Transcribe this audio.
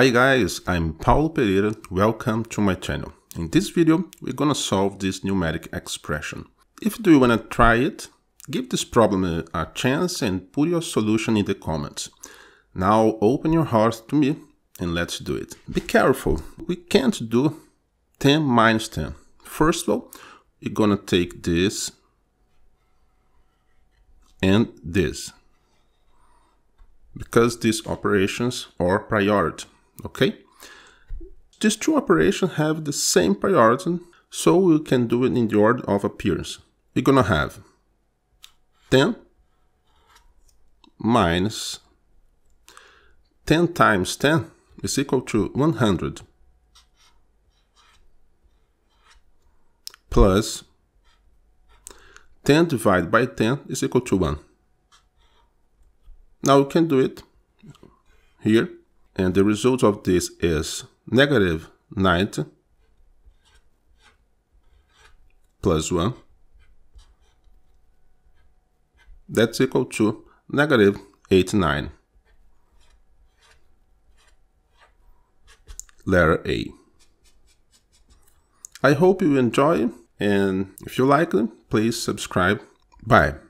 Hi guys, I'm Paulo Pereira, welcome to my channel. In this video, we're gonna solve this numeric expression. If you wanna try it, give this problem a, a chance and put your solution in the comments. Now open your heart to me and let's do it. Be careful, we can't do 10 minus 10. First of all, we're gonna take this and this because these operations are priority okay? These two operations have the same priority, so we can do it in the order of appearance. We're gonna have 10 minus 10 times 10 is equal to 100 plus 10 divided by 10 is equal to 1. Now we can do it here. And the result of this is negative negative nine plus plus 1. That's equal to negative 89. Letter A. I hope you enjoy and if you like it, please subscribe. Bye.